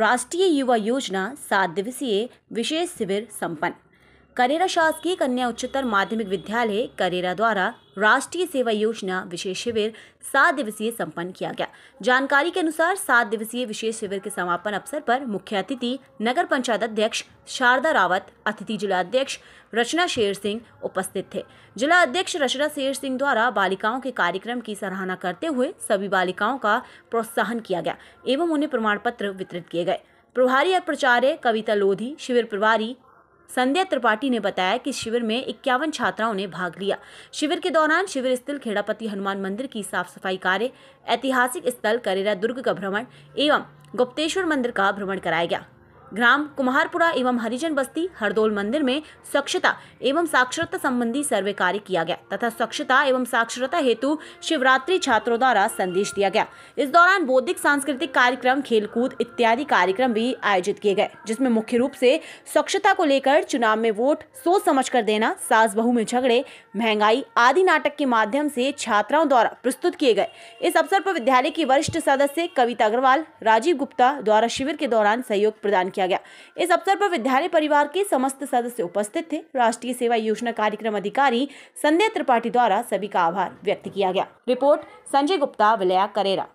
राष्ट्रीय युवा योजना सात दिवसीय विशेष शिविर संपन्न करेरा शासकीय कन्या उच्चतर माध्यमिक विद्यालय करेरा द्वारा राष्ट्रीय सेवा योजना विशेष शिविर सात दिवसीय संपन्न किया गया जानकारी के अनुसार सात दिवसीय विशेष शिविर के समापन अवसर पर मुख्य अतिथि नगर पंचायत अध्यक्ष शारदा रावत अतिथि जिला अध्यक्ष रचना शेर सिंह उपस्थित थे जिला अध्यक्ष रचना शेर सिंह द्वारा बालिकाओं के कार्यक्रम की सराहना करते हुए सभी बालिकाओं का प्रोत्साहन किया गया एवं उन्हें प्रमाण पत्र वितरित किए गए प्रभारी और प्रचार्य कविता लोधी शिविर प्रभारी संध्या त्रिपाठी ने बताया कि शिविर में इक्यावन छात्राओं ने भाग लिया शिविर के दौरान शिविर स्थल खेड़ापति हनुमान मंदिर की साफ सफाई कार्य ऐतिहासिक स्थल करेरा दुर्ग का भ्रमण एवं गुप्तेश्वर मंदिर का भ्रमण कराया गया ग्राम कुम्हारपुरा एवं हरिजन बस्ती हरदोल मंदिर में स्वच्छता एवं साक्षरता संबंधी सर्वे कार्य किया गया तथा स्वच्छता एवं साक्षरता हेतु शिवरात्रि छात्रों द्वारा संदेश दिया गया इस दौरान बौद्धिक सांस्कृतिक कार्यक्रम खेलकूद इत्यादि कार्यक्रम भी आयोजित किए गए जिसमें मुख्य रूप से स्वच्छता को लेकर चुनाव में वोट सोच समझ कर देना सास बहू में झगड़े महंगाई आदि नाटक के माध्यम से छात्राओं द्वारा प्रस्तुत किए गए इस अवसर पर विद्यालय की वरिष्ठ सदस्य कविता अग्रवाल राजीव गुप्ता द्वारा शिविर के दौरान सहयोग प्रदान किया किया गया इस अवसर पर विद्यालय परिवार के समस्त सदस्य उपस्थित थे राष्ट्रीय सेवा योजना कार्यक्रम अधिकारी संध्या त्रिपाठी द्वारा सभी का आभार व्यक्त किया गया रिपोर्ट संजय गुप्ता विलया करेरा